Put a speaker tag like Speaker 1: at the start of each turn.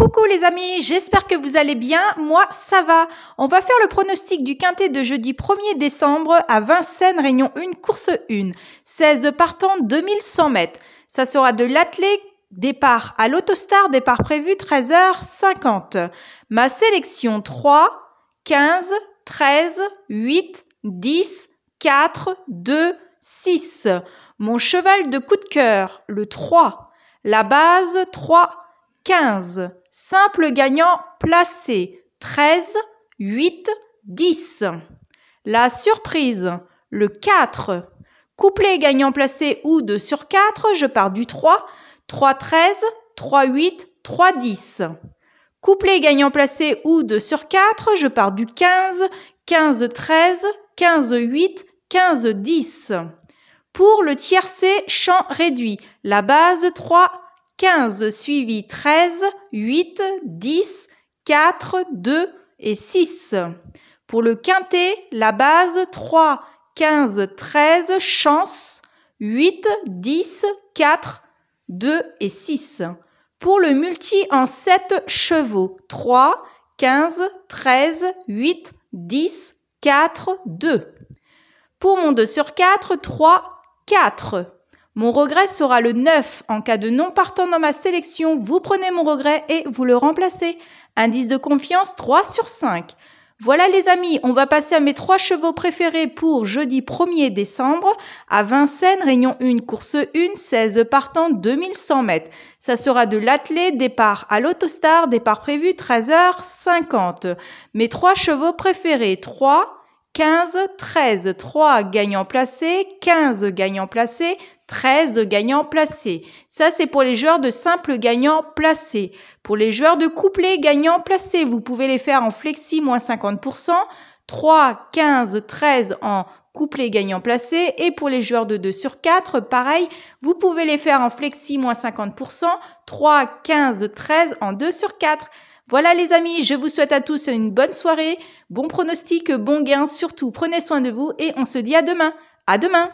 Speaker 1: Coucou les amis, j'espère que vous allez bien. Moi, ça va. On va faire le pronostic du quintet de jeudi 1er décembre à Vincennes, Réunion 1, course 1. 16 partants, 2100 mètres. Ça sera de l'athlé, départ à l'autostar, départ prévu 13h50. Ma sélection 3, 15, 13, 8, 10, 4, 2, 6. Mon cheval de coup de cœur, le 3. La base 3, 15. Simple gagnant placé 13, 8, 10. La surprise, le 4. Couplé gagnant placé ou 2 sur 4, je pars du 3. 3, 13, 3, 8, 3, 10. Couplé gagnant placé ou 2 sur 4, je pars du 15. 15, 13, 15, 8, 15, 10. Pour le tiercé, champ réduit. La base 3, 15 suivi 13, 8, 10, 4, 2 et 6. Pour le quintet, la base 3, 15, 13, chance, 8, 10, 4, 2 et 6. Pour le multi en 7 chevaux, 3, 15, 13, 8, 10, 4, 2. Pour mon 2 sur 4, 3, 4. Mon regret sera le 9. En cas de non partant dans ma sélection, vous prenez mon regret et vous le remplacez. Indice de confiance 3 sur 5. Voilà les amis, on va passer à mes trois chevaux préférés pour jeudi 1er décembre à Vincennes, Réunion 1, course 1, 16 partant 2100 mètres. Ça sera de l'atelier, départ à l'autostar, départ prévu 13h50. Mes trois chevaux préférés, 3, 15, 13, 3 gagnants placés, 15 gagnants placés, 13 gagnants placés. Ça, c'est pour les joueurs de simples gagnants placés. Pour les joueurs de couplets gagnants placés, vous pouvez les faire en flexi moins 50%, 3, 15, 13 en couplet gagnant placé. Et pour les joueurs de 2 sur 4, pareil, vous pouvez les faire en flexi moins 50%, 3, 15, 13 en 2 sur 4. Voilà les amis, je vous souhaite à tous une bonne soirée, bon pronostic, bon gain, surtout prenez soin de vous et on se dit à demain. À demain